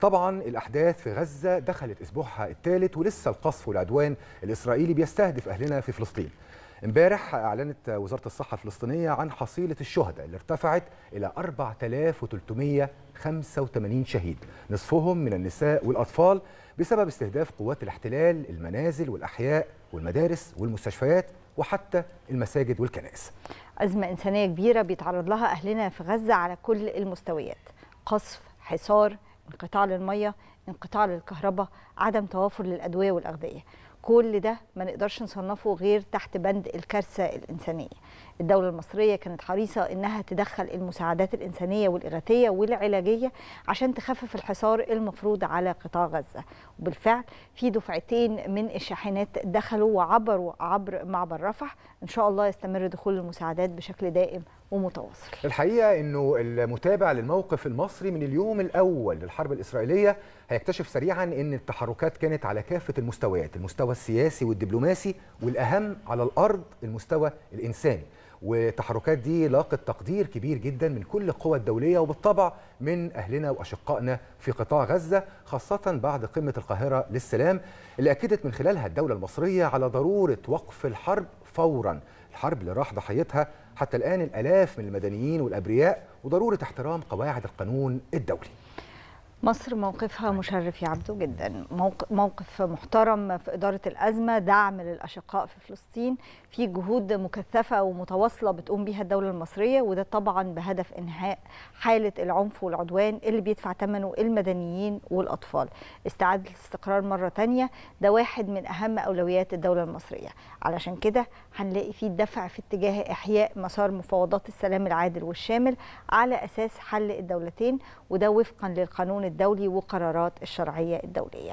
طبعا الأحداث في غزة دخلت أسبوعها الثالث ولسه القصف والعدوان الإسرائيلي بيستهدف أهلنا في فلسطين امبارح أعلنت وزارة الصحة الفلسطينية عن حصيلة الشهداء اللي ارتفعت إلى 4385 شهيد نصفهم من النساء والأطفال بسبب استهداف قوات الاحتلال المنازل والأحياء والمدارس والمستشفيات وحتى المساجد والكنائس أزمة إنسانية كبيرة بيتعرض لها أهلنا في غزة على كل المستويات قصف حصار انقطاع للميه انقطاع للكهرباء عدم توافر للادويه والاغذيه كل ده ما نقدرش نصنفه غير تحت بند الكارثه الانسانيه الدوله المصريه كانت حريصه انها تدخل المساعدات الانسانيه والاغاثيه والعلاجيه عشان تخفف الحصار المفروض على قطاع غزه وبالفعل في دفعتين من الشاحنات دخلوا وعبروا عبر معبر رفح ان شاء الله يستمر دخول المساعدات بشكل دائم ومتواصل الحقيقة أنه المتابع للموقف المصري من اليوم الأول للحرب الإسرائيلية هيكتشف سريعا أن التحركات كانت على كافة المستويات المستوى السياسي والدبلوماسي والأهم على الأرض المستوى الإنساني والتحركات دي لاقت تقدير كبير جدا من كل القوى الدولية وبالطبع من أهلنا وأشقائنا في قطاع غزة خاصة بعد قمة القاهرة للسلام اللي أكدت من خلالها الدولة المصرية على ضرورة وقف الحرب فورا الحرب اللي راح ضحيتها حتى الآن الآلاف من المدنيين والأبرياء وضرورة احترام قواعد القانون الدولي مصر موقفها مشرف يا عبدو جدا موقف محترم في إدارة الأزمة دعم للأشقاء في فلسطين في جهود مكثفة ومتواصلة بتقوم بها الدولة المصرية وده طبعا بهدف إنهاء حالة العنف والعدوان اللي بيدفع ثمنه المدنيين والأطفال استعادة الاستقرار مرة تانية ده واحد من أهم أولويات الدولة المصرية علشان كده هنلاقي فيه دفع في اتجاه إحياء مسار مفاوضات السلام العادل والشامل على أساس حل الدولتين وده وفقا للقانون الدولي وقرارات الشرعية الدولية